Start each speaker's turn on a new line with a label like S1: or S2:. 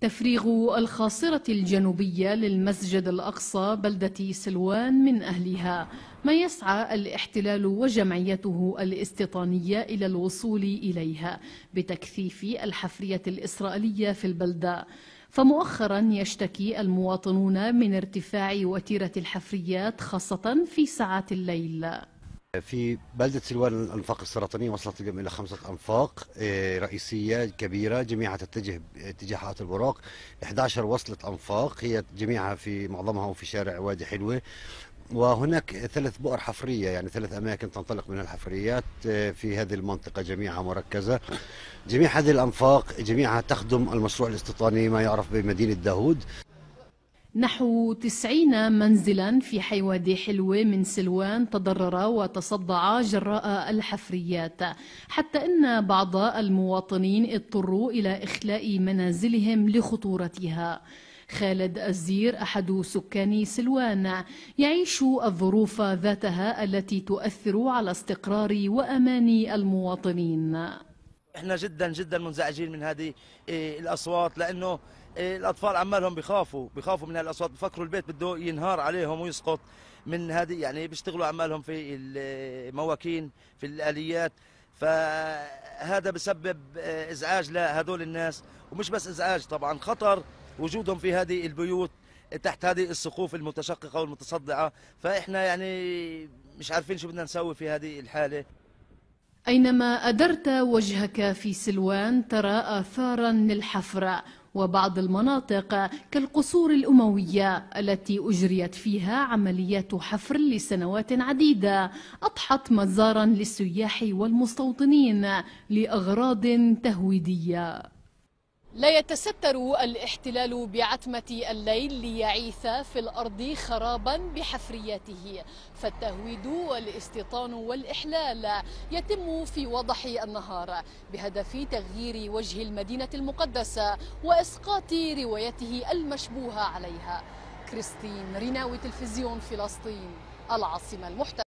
S1: تفريغ الخاصرة الجنوبية للمسجد الأقصى بلدة سلوان من أهلها ما يسعى الاحتلال وجمعيته الاستيطانية إلى الوصول إليها بتكثيف الحفرية الإسرائيلية في البلدة فمؤخرا يشتكي المواطنون من ارتفاع وتيرة الحفريات خاصة في ساعات الليل
S2: في بلدة سلوان الأنفاق السرطانية وصلت إلى خمسة أنفاق آه، رئيسية كبيرة جميعها تتجه اتجاه حائط البراق 11 وصلة أنفاق هي جميعها في معظمها وفي شارع وادي حلوة وهناك ثلاث بؤر حفرية يعني ثلاث أماكن تنطلق منها الحفريات آه، في هذه المنطقة جميعها مركزة جميع هذه الأنفاق جميعها تخدم المشروع الاستيطاني ما يعرف بمدينة داهود
S1: نحو تسعين منزلا في حيوادي حلوة من سلوان تضرر وتصدع جراء الحفريات حتى أن بعض المواطنين اضطروا إلى إخلاء منازلهم لخطورتها خالد الزير أحد سكان سلوان يعيش الظروف ذاتها التي تؤثر على استقرار وأمان المواطنين
S3: احنا جدا جدا منزعجين من هذه إيه، الاصوات لانه إيه، الاطفال عمالهم بخافوا بخافوا من هالاصوات بفكروا البيت بده ينهار عليهم ويسقط من هذه يعني بيشتغلوا عمالهم في المواكين في الاليات فهذا بسبب إيه، ازعاج لهذول الناس ومش بس ازعاج طبعا خطر وجودهم في هذه البيوت تحت هذه السقوف المتشققه والمتصدعه فاحنا يعني مش عارفين شو بدنا نسوي في هذه الحاله
S1: أينما أدرت وجهك في سلوان ترى آثارا للحفر وبعض المناطق كالقصور الأموية التي أجريت فيها عمليات حفر لسنوات عديدة أضحت مزارا للسياح والمستوطنين لأغراض تهويدية لا يتستر الاحتلال بعتمة الليل ليعيث في الأرض خرابا بحفرياته فالتهويد والاستيطان والإحلال يتم في وضح النهار بهدف تغيير وجه المدينة المقدسة وإسقاط روايته المشبوهة عليها كريستين ريناوي تلفزيون فلسطين العاصمة المحتلة